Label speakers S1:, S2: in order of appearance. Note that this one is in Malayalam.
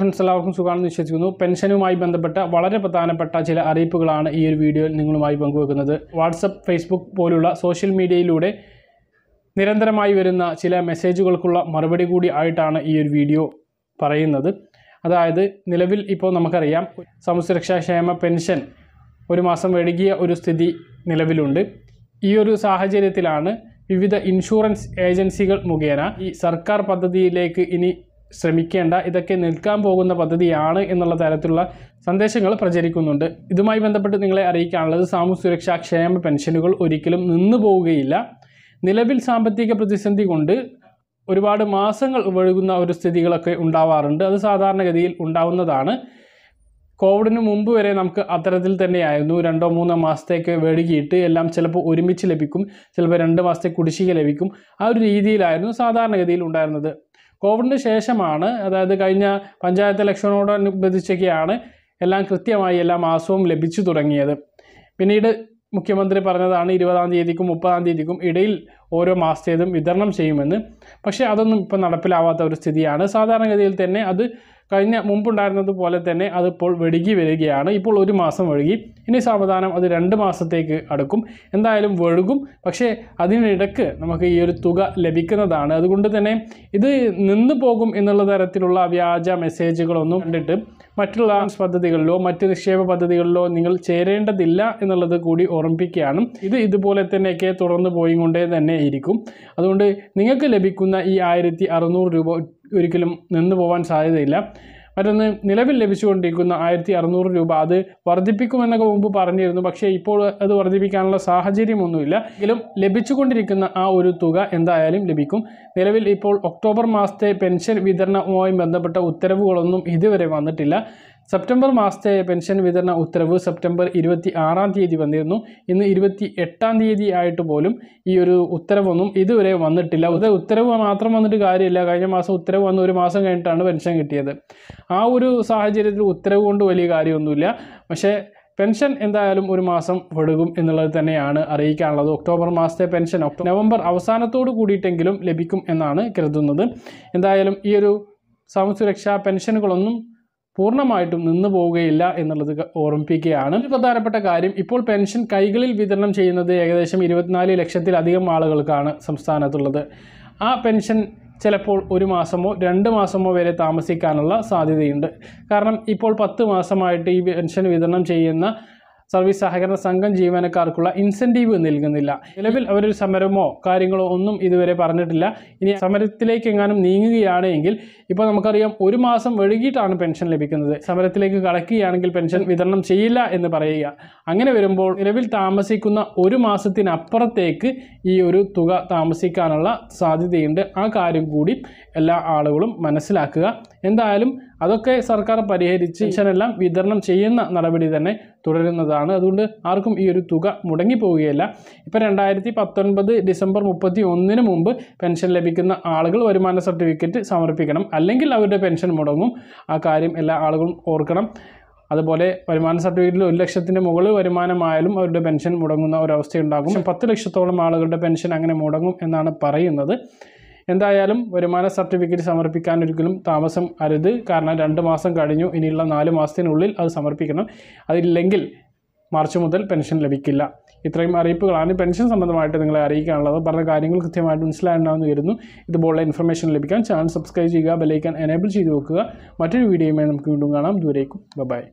S1: ഫ്രണ്ട്സ് എല്ലാവർക്കും സുഖമാണെന്ന് വിശ്വസിക്കുന്നു പെൻഷനുമായി ബന്ധപ്പെട്ട വളരെ പ്രധാനപ്പെട്ട ചില അറിയിപ്പുകളാണ് ഈ ഒരു വീഡിയോയിൽ നിങ്ങളുമായി പങ്കുവെക്കുന്നത് വാട്സപ്പ് ഫേസ്ബുക്ക് പോലുള്ള സോഷ്യൽ മീഡിയയിലൂടെ നിരന്തരമായി വരുന്ന ചില മെസ്സേജുകൾക്കുള്ള മറുപടി കൂടി ആയിട്ടാണ് ഈ ഒരു വീഡിയോ പറയുന്നത് അതായത് നിലവിൽ ഇപ്പോൾ നമുക്കറിയാം സംസുരക്ഷാ ക്ഷേമ പെൻഷൻ ഒരു മാസം വൈകിയ ഒരു സ്ഥിതി നിലവിലുണ്ട് ഈ ഒരു സാഹചര്യത്തിലാണ് വിവിധ ഇൻഷുറൻസ് ഏജൻസികൾ മുഖേന ഈ സർക്കാർ പദ്ധതിയിലേക്ക് ഇനി ശ്രമിക്കേണ്ട ഇതൊക്കെ നിൽക്കാൻ പോകുന്ന പദ്ധതിയാണ് എന്നുള്ള തരത്തിലുള്ള സന്ദേശങ്ങൾ പ്രചരിക്കുന്നുണ്ട് ഇതുമായി ബന്ധപ്പെട്ട് നിങ്ങളെ അറിയിക്കാനുള്ളത് സാമൂഹ്യ സുരക്ഷാ ക്ഷേമ പെൻഷനുകൾ ഒരിക്കലും നിന്നു പോവുകയില്ല നിലവിൽ സാമ്പത്തിക പ്രതിസന്ധി കൊണ്ട് ഒരുപാട് മാസങ്ങൾ ഒഴുകുന്ന ഒരു സ്ഥിതികളൊക്കെ ഉണ്ടാവാറുണ്ട് അത് സാധാരണഗതിയിൽ ഉണ്ടാവുന്നതാണ് കോവിഡിന് മുമ്പ് വരെ നമുക്ക് അത്തരത്തിൽ തന്നെയായിരുന്നു രണ്ടോ മൂന്നോ മാസത്തേക്ക് വേടുകിയിട്ട് എല്ലാം ചിലപ്പോൾ ഒരുമിച്ച് ലഭിക്കും ചിലപ്പോൾ രണ്ട് മാസത്തെ കുടിശ്ശിക ലഭിക്കും ആ ഒരു രീതിയിലായിരുന്നു സാധാരണഗതിയിൽ ഉണ്ടായിരുന്നത് കോവിഡിന് ശേഷമാണ് അതായത് കഴിഞ്ഞ പഞ്ചായത്ത് ഇലക്ഷനോടനുബന്ധിച്ചൊക്കെയാണ് എല്ലാം കൃത്യമായി എല്ലാ മാസവും ലഭിച്ചു തുടങ്ങിയത് പിന്നീട് മുഖ്യമന്ത്രി പറഞ്ഞതാണ് ഇരുപതാം തീയതിക്കും മുപ്പതാം തീയതിക്കും ഇടയിൽ ഓരോ മാസത്തേതും വിതരണം ചെയ്യുമെന്ന് പക്ഷേ അതൊന്നും ഇപ്പോൾ നടപ്പിലാവാത്ത ഒരു സ്ഥിതിയാണ് സാധാരണഗതിയിൽ തന്നെ അത് കഴിഞ്ഞ മുമ്പുണ്ടായിരുന്നത് പോലെ തന്നെ അതിപ്പോൾ വെടുകി വരികയാണ് ഇപ്പോൾ ഒരു മാസം ഒഴുകി ഇനി സാവധാനം അത് രണ്ട് മാസത്തേക്ക് അടുക്കും എന്തായാലും വഴുകും പക്ഷേ അതിനിടക്ക് നമുക്ക് ഈ ഒരു തുക ലഭിക്കുന്നതാണ് അതുകൊണ്ട് തന്നെ ഇത് നിന്ന് പോകും എന്നുള്ള തരത്തിലുള്ള വ്യാജ മെസ്സേജുകളൊന്നും കണ്ടിട്ട് മറ്റുള്ള പദ്ധതികളിലോ മറ്റ് നിക്ഷേപ പദ്ധതികളിലോ നിങ്ങൾ ചേരേണ്ടതില്ല എന്നുള്ളത് കൂടി ഓർമ്മിപ്പിക്കുകയാണ് ഇത് ഇതുപോലെ തന്നെയൊക്കെ തുടർന്ന് പോയി കൊണ്ടേ തന്നെ ഇരിക്കും അതുകൊണ്ട് നിങ്ങൾക്ക് ലഭിക്കുന്ന ഈ ആയിരത്തി രൂപ ഒരിക്കലും നിന്ന് പോകാൻ സാധ്യതയില്ല മറ്റൊന്ന് നിലവിൽ ലഭിച്ചുകൊണ്ടിരിക്കുന്ന ആയിരത്തി അറുന്നൂറ് രൂപ അത് വർദ്ധിപ്പിക്കുമെന്നൊക്കെ മുമ്പ് പറഞ്ഞിരുന്നു പക്ഷേ ഇപ്പോൾ അത് വർദ്ധിപ്പിക്കാനുള്ള സാഹചര്യമൊന്നുമില്ല എങ്കിലും ലഭിച്ചുകൊണ്ടിരിക്കുന്ന ആ ഒരു തുക എന്തായാലും ലഭിക്കും നിലവിൽ ഇപ്പോൾ ഒക്ടോബർ മാസത്തെ പെൻഷൻ വിതരണവുമായി ബന്ധപ്പെട്ട ഉത്തരവുകളൊന്നും ഇതുവരെ വന്നിട്ടില്ല സെപ്റ്റംബർ മാസത്തെ പെൻഷൻ വിതരണ ഉത്തരവ് സെപ്റ്റംബർ ഇരുപത്തി ആറാം തീയതി വന്നിരുന്നു ഇന്ന് ഇരുപത്തി എട്ടാം തീയതി ആയിട്ട് പോലും ഈ ഒരു ഉത്തരവൊന്നും ഇതുവരെ വന്നിട്ടില്ല ഇത് ഉത്തരവ് മാത്രം വന്നിട്ട് കാര്യമില്ല കഴിഞ്ഞ മാസം ഉത്തരവ് വന്ന് ഒരു മാസം കഴിഞ്ഞിട്ടാണ് പെൻഷൻ കിട്ടിയത് ആ ഒരു സാഹചര്യത്തിൽ ഉത്തരവ് കൊണ്ട് വലിയ കാര്യമൊന്നുമില്ല പക്ഷേ പെൻഷൻ എന്തായാലും ഒരു മാസം ഒഴുകും എന്നുള്ളത് തന്നെയാണ് അറിയിക്കാനുള്ളത് ഒക്ടോബർ മാസത്തെ പെൻഷൻ നവംബർ അവസാനത്തോട് കൂടിയിട്ടെങ്കിലും ലഭിക്കും എന്നാണ് കരുതുന്നത് എന്തായാലും ഈ ഒരു സമസുരക്ഷാ പെൻഷനുകളൊന്നും പൂർണ്ണമായിട്ടും നിന്നു പോവുകയില്ല എന്നുള്ളത് ഓർമ്മിപ്പിക്കുകയാണ് ഒരു പ്രധാനപ്പെട്ട കാര്യം ഇപ്പോൾ പെൻഷൻ കൈകളിൽ വിതരണം ചെയ്യുന്നത് ഏകദേശം ഇരുപത്തിനാല് ലക്ഷത്തിലധികം ആളുകൾക്കാണ് സംസ്ഥാനത്തുള്ളത് ആ പെൻഷൻ ചിലപ്പോൾ ഒരു മാസമോ രണ്ട് മാസമോ വരെ താമസിക്കാനുള്ള സാധ്യതയുണ്ട് കാരണം ഇപ്പോൾ പത്ത് മാസമായിട്ട് ഈ പെൻഷൻ വിതരണം ചെയ്യുന്ന സർവീസ് സഹകരണ സംഘം ജീവനക്കാർക്കുള്ള ഇൻസെൻറ്റീവ് നൽകുന്നില്ല നിലവിൽ അവരൊരു സമരമോ കാര്യങ്ങളോ ഒന്നും ഇതുവരെ പറഞ്ഞിട്ടില്ല ഇനി സമരത്തിലേക്ക് എങ്ങാനും നീങ്ങുകയാണ് എങ്കിൽ ഇപ്പോൾ നമുക്കറിയാം ഒരു മാസം വൈകിട്ടാണ് പെൻഷൻ ലഭിക്കുന്നത് സമരത്തിലേക്ക് കടക്കുകയാണെങ്കിൽ പെൻഷൻ വിതരണം ചെയ്യില്ല എന്ന് പറയുക അങ്ങനെ വരുമ്പോൾ നിലവിൽ താമസിക്കുന്ന ഒരു മാസത്തിനപ്പുറത്തേക്ക് ഈ ഒരു തുക താമസിക്കാനുള്ള സാധ്യതയുണ്ട് ആ കാര്യം കൂടി എല്ലാ ആളുകളും മനസ്സിലാക്കുക എന്തായാലും അതൊക്കെ സർക്കാർ പരിഹരിച്ച് പെൻഷനെല്ലാം വിതരണം ചെയ്യുന്ന നടപടി തന്നെ തുടരുന്നതാണ് അതുകൊണ്ട് ആർക്കും ഈ ഒരു തുക മുടങ്ങിപ്പോവുകയില്ല ഇപ്പോൾ രണ്ടായിരത്തി പത്തൊൻപത് ഡിസംബർ മുപ്പത്തി ഒന്നിന് മുമ്പ് പെൻഷൻ ലഭിക്കുന്ന ആളുകൾ വരുമാന സർട്ടിഫിക്കറ്റ് സമർപ്പിക്കണം അല്ലെങ്കിൽ അവരുടെ പെൻഷൻ മുടങ്ങും ആ കാര്യം എല്ലാ ആളുകളും ഓർക്കണം അതുപോലെ വരുമാന സർട്ടിഫിക്കറ്റിൽ ഒരു ലക്ഷത്തിൻ്റെ മുകളിൽ വരുമാനമായാലും അവരുടെ പെൻഷൻ മുടങ്ങുന്ന ഒരവസ്ഥയുണ്ടാകും പത്ത് ലക്ഷത്തോളം ആളുകളുടെ പെൻഷൻ അങ്ങനെ മുടങ്ങും എന്നാണ് പറയുന്നത് എന്തായാലും വരുമാന സർട്ടിഫിക്കറ്റ് സമർപ്പിക്കാൻ ഒരിക്കലും താമസം അരുത് കാരണം രണ്ട് മാസം കഴിഞ്ഞു ഇനിയുള്ള നാല് മാസത്തിനുള്ളിൽ അത് സമർപ്പിക്കണം അതില്ലെങ്കിൽ മാർച്ച് മുതൽ പെൻഷൻ ലഭിക്കില്ല ഇത്രയും അറിയിപ്പുകളാണ് പെൻഷൻ സംബന്ധമായിട്ട് നിങ്ങളെ അറിയിക്കാനുള്ളത് പറഞ്ഞ കാര്യങ്ങൾ കൃത്യമായിട്ട് മനസ്സിലായിട്ടുണ്ടാകുന്നു വരുന്നു ഇതുപോലുള്ള ഇൻഫർമേഷൻ ലഭിക്കാൻ ചാനൽ സബ്സ്ക്രൈബ് ചെയ്യുക ബെലൈക്കാൻ എനേബിൾ ചെയ്ത് വെക്കുക മറ്റൊരു വീഡിയോയുമായി നമുക്ക് വീണ്ടും കാണാം ദൂരേക്കും ബൈ